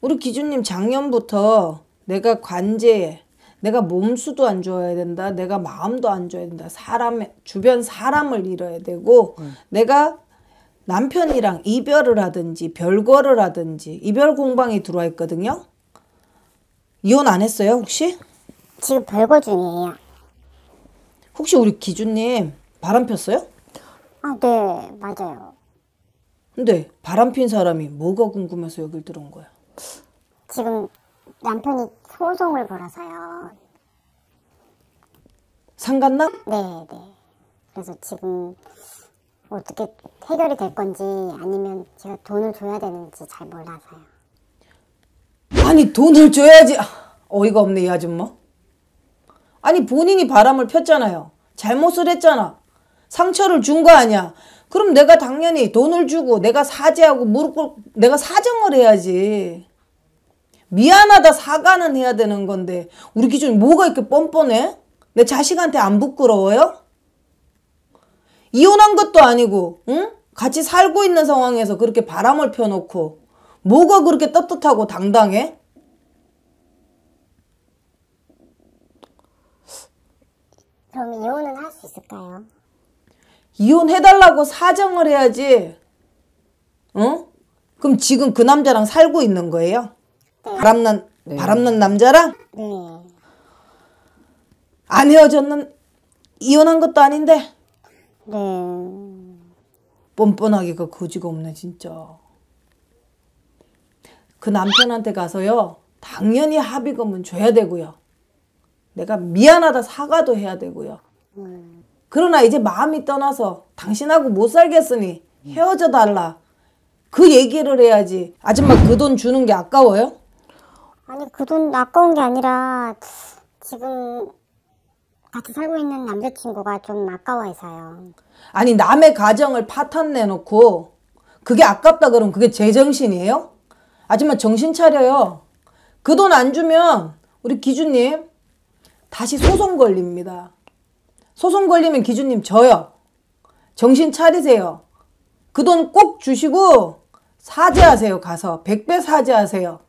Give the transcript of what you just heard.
우리 기준님 작년부터 내가 관제에 내가 몸수도 안 좋아야 된다. 내가 마음도 안 좋아야 된다. 사람 주변 사람을 잃어야 되고 음. 내가 남편이랑 이별을 하든지 별거를 하든지 이별 공방이 들어와 있거든요. 이혼 안 했어요 혹시? 지금 별거 중이에요. 혹시 우리 기준님 바람 폈어요? 아, 네 맞아요. 근데 바람 핀 사람이 뭐가 궁금해서 여길 들어온 거야? 지금 남편이 소송을 벌어서요상간나 네, 네. 그래서 지금 어떻게 해결이 될 건지 아니면 제가 돈을 줘야 되는지 잘 몰라서요. 아니 돈을 줘야지 어이가 없네 이 아줌마. 아니 본인이 바람을 폈잖아요. 잘못을 했잖아. 상처를 준 거 아니야. 그럼 내가 당연히 돈을 주고 내가 사죄하고 무릎 꿇고 내가 사정을 해야지. 미안하다 사과는 해야 되는 건데 우리 기준 뭐가 이렇게 뻔뻔해? 내 자식한테 안 부끄러워요? 이혼한 것도 아니고 응? 같이 살고 있는 상황에서 그렇게 바람을 펴놓고 뭐가 그렇게 떳떳하고 당당해? 그럼 이혼은 할 수 있을까요? 이혼해달라고 사정을 해야지. 응? 어? 그럼 지금 그 남자랑 살고 있는 거예요? 네. 바람난, 네. 바람난 남자랑? 네. 안 헤어졌는, 이혼한 것도 아닌데? 네. 뻔뻔하게 그 거지가 없네, 진짜. 그 남편한테 가서요, 당연히 합의금은 줘야 되고요. 내가 미안하다 사과도 해야 되고요. 음. 그러나 이제 마음이 떠나서 당신하고 못 살겠으니 헤어져 달라. 그 얘기를 해야지. 아줌마 그 돈 주는 게 아까워요? 아니 그 돈 아까운 게 아니라 지금 같이 살고 있는 남자친구가 좀 아까워해서요. 아니 남의 가정을 파탄 내놓고 그게 아깝다 그럼 그게 제정신이에요? 아줌마 정신 차려요. 그 돈 안 주면 우리 기준님 다시 소송 걸립니다. 소송 걸리면 기준님 저요. 정신 차리세요. 그 돈 꼭 주시고 사죄하세요. 가서 100배 사죄하세요.